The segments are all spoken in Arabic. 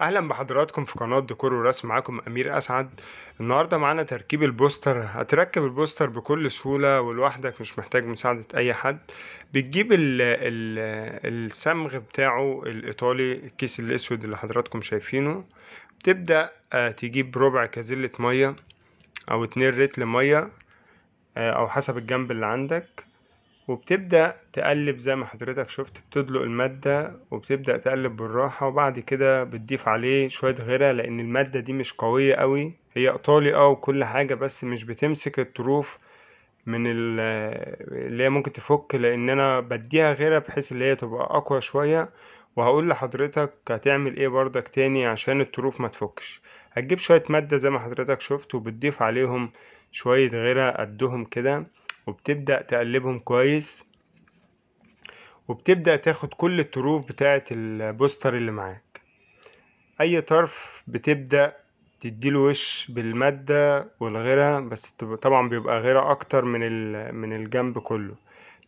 اهلا بحضراتكم في قناه ديكور ورسم معاكم امير اسعد النهارده معانا تركيب البوستر هتركب البوستر بكل سهوله ولوحدك مش محتاج مساعده اي حد بتجيب ال ال السمغ بتاعه الايطالي الكيس الاسود اللي حضراتكم شايفينه بتبدا آه، تجيب ربع كازله ميه او اتنين رتل ميه آه، او حسب الجنب اللي عندك وبتبدأ تقلب زي ما حضرتك شفت بتدلق المادة وبتبدأ تقلب بالراحة وبعد كده بتضيف عليه شوية غيرة لأن المادة دي مش قوية قوي هي إيطالي اه وكل حاجة بس مش بتمسك الطروف من اللي هي ممكن تفك لأن أنا بديها غيرة بحيث اللي هي تبقى أقوى شوية وهقول لحضرتك هتعمل ايه بردك تاني عشان الطروف ما تفكش هتجيب شوية مادة زي ما حضرتك شفت وبتضيف عليهم شوية غيرة قدهم كده وبتبدأ تقلبهم كويس وبتبدأ تاخد كل الطروف بتاعة البوستر اللي معاك أي طرف بتبدأ تديله وش بالمادة والغيرها بس طبعا بيبقى غيرها أكتر من, من الجنب كله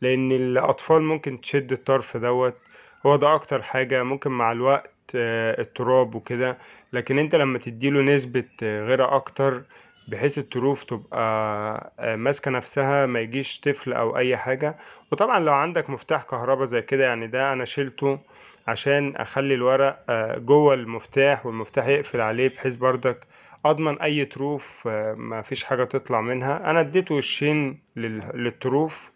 لأن الأطفال ممكن تشد الطرف دوت هو ده أكتر حاجة ممكن مع الوقت آه، التراب وكده لكن انت لما تديله نسبة غيرة اكتر بحيث التروف تبقى آه، ماسكة نفسها ما يجيش طفل أو أي حاجة وطبعا لو عندك مفتاح كهرباء زي كده يعني ده أنا شيلته عشان أخلي الورق آه، جوه المفتاح والمفتاح يقفل عليه بحيث بردك أضمن أي تروف آه، ما فيش حاجة تطلع منها أنا اديت وشين للتروف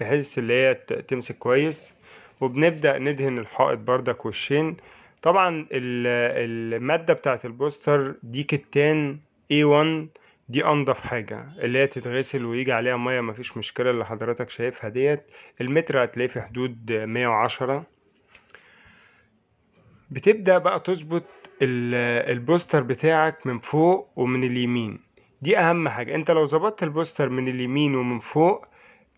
بحيث اللي هي تمسك كويس وبنبدأ ندهن الحائط بردك وشين طبعا المادة بتاعت البوستر دي كتان A1 دي انضف حاجة اللي هي تتغسل ويجي عليها مية مفيش مشكلة اللي حضرتك شايفها ديت المتر هتلاقيه في حدود مية وعشرة بتبدأ بقى تظبط البوستر بتاعك من فوق ومن اليمين دي اهم حاجة انت لو ظبطت البوستر من اليمين ومن فوق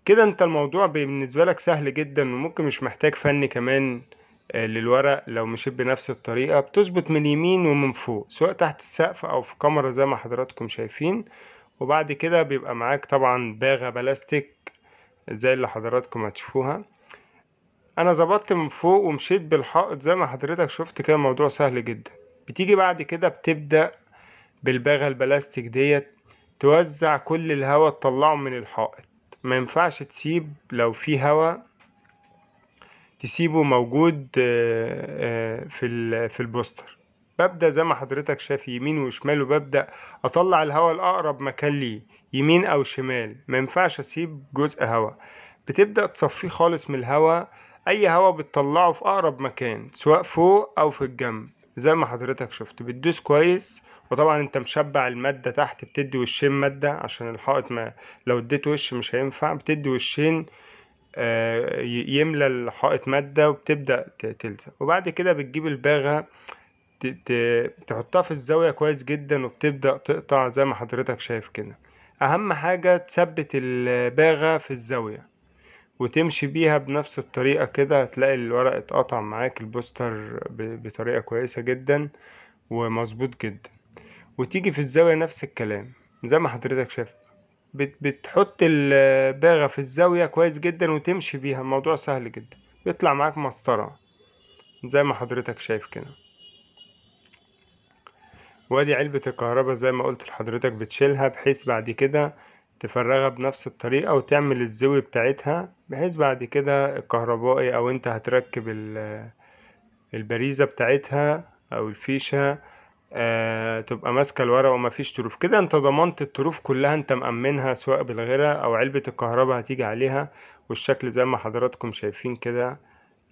كده انت الموضوع بالنسبة لك سهل جدا وممكن مش محتاج فني كمان آه، للورق لو مشيت بنفس الطريقة بتظبط من اليمين ومن فوق سواء تحت السقف أو في كاميرا زي ما حضراتكم شايفين وبعد كده بيبقى معاك طبعا باغة بلاستيك زي اللي حضراتكم هتشوفوها انا ظبطت من فوق ومشيت بالحائط زي ما حضرتك شفت كده الموضوع سهل جدا بتيجي بعد كده بتبدأ بالباغة البلاستيك ديت توزع كل الهواء تطلعه من الحائط ما ينفعش تسيب لو في هواء تسيبه موجود آه، آه، في في البوستر ببدأ زي ما حضرتك شايف يمين وشمال وببدأ أطلع الهواء الأقرب مكان ليه يمين أو شمال ما ينفعش أسيب جزء هواء بتبدأ تصفيه خالص من الهواء أي هواء بتطلعه في أقرب مكان سواء فوق أو في الجنب زي ما حضرتك شفت بتدوس كويس وطبعا انت مشبع المادة تحت بتدي وشين مادة عشان الحائط ما لو اديت وش مش هينفع بتدي وشين آه، يملى الحائط مادة وبتبدأ تلزق وبعد كده بتجيب الباغة تحطها في الزاوية كويس جدا وبتبدأ تقطع زي ما حضرتك شايف كده أهم حاجة تثبت الباغة في الزاوية وتمشي بيها بنفس الطريقة كده هتلاقي الورق اتقطع معاك البوستر بطريقة كويسة جدا ومظبوط جدا وتيجي في الزاوية نفس الكلام زي ما حضرتك شايف بتحط الباغة في الزاوية كويس جدا وتمشي بيها الموضوع سهل جدا بيطلع معاك مسطرة زي ما حضرتك شايف كده وادي علبة الكهرباء زي ما قلت لحضرتك بتشيلها بحيث بعد كده تفرغها بنفس الطريقة وتعمل الزوي بتاعتها بحيث بعد كده الكهربائي او انت هتركب البريزة بتاعتها او الفيشة آه تبقى ماسكه الورق ومفيش تروف كده انت ضمنت التروف كلها انت مأمنها سواء بالغيرة او علبة الكهرباء هتيجي عليها والشكل زي ما حضراتكم شايفين كده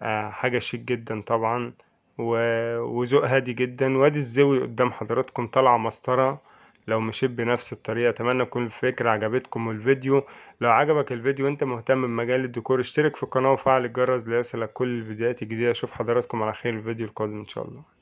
آه حاجة شيك جدا طبعا وذوق هادي جدا وادي الزوي قدام حضراتكم طالعة مسطرة لو مشيت بنفس الطريقة اتمنى تكون الفكرة عجبتكم الفيديو لو عجبك الفيديو وانت مهتم بمجال الديكور اشترك في القناة وفعل الجرس ليصلك كل الفيديوهات الجديدة اشوف حضراتكم على خير الفيديو القادم ان شاء الله